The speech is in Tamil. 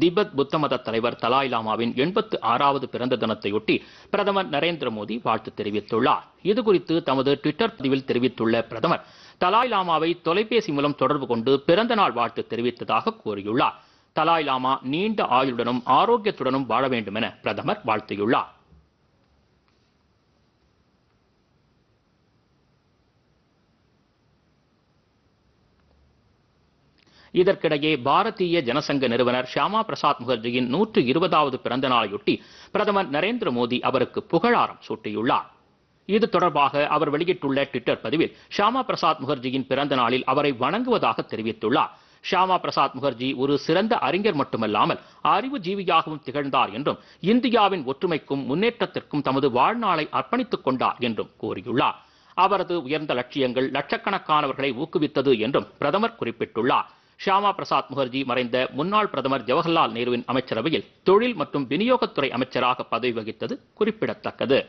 திபெத் புத்த மத தலைவர் தலாய் லாமாவின் எண்பத்து ஆறாவது பிறந்த தினத்தையொட்டி பிரதமர் நரேந்திர மோடி வாழ்த்து தெரிவித்துள்ளார் இதுகுறித்து தமது டுவிட்டர் பதிவில் தெரிவித்துள்ள பிரதமர் தலாய் லாமாவை தொலைபேசி மூலம் தொடர்பு கொண்டு பிறந்த நாள் வாழ்த்து தெரிவித்ததாக கூறியுள்ளார் தலாய் லாமா நீண்ட ஆயுளுடனும் ஆரோக்கியத்துடனும் வாழ வேண்டும் என பிரதமர் வாழ்த்தியுள்ளார் இதற்கிடையே பாரதிய ஜனசங்க நிறுவனர் ஷியாமா பிரசாத் முகர்ஜியின் நூற்று இருபதாவது பிறந்த நாளையொட்டி பிரதமர் நரேந்திர மோடி அவருக்கு புகழாரம் சூட்டியுள்ளார் இது தொடர்பாக அவர் வெளியிட்டுள்ள ட்விட்டர் பதிவில் ஷியாமா பிரசாத் முகர்ஜியின் பிறந்த நாளில் அவரை வணங்குவதாக தெரிவித்துள்ளார் ஷியாமா பிரசாத் முகர்ஜி ஒரு சிறந்த அறிஞர் மட்டுமல்லாமல் அறிவு ஜீவியாகவும் திகழ்ந்தார் என்றும் இந்தியாவின் ஒற்றுமைக்கும் முன்னேற்றத்திற்கும் தமது வாழ்நாளை அர்ப்பணித்துக் கொண்டார் என்றும் கூறியுள்ளார் அவரது உயர்ந்த லட்சியங்கள் லட்சக்கணக்கானவர்களை ஊக்குவித்தது என்றும் பிரதமர் குறிப்பிட்டுள்ளார் ஷியாமா பிரசாத் முகர்ஜி மறைந்த முன்னாள் பிரதமர் ஜவஹர்லால் நேருவின் அமைச்சரவையில் தொழில் மற்றும் விநியோகத்துறை அமைச்சராக பதவி வகித்தது குறிப்பிடத்தக்கது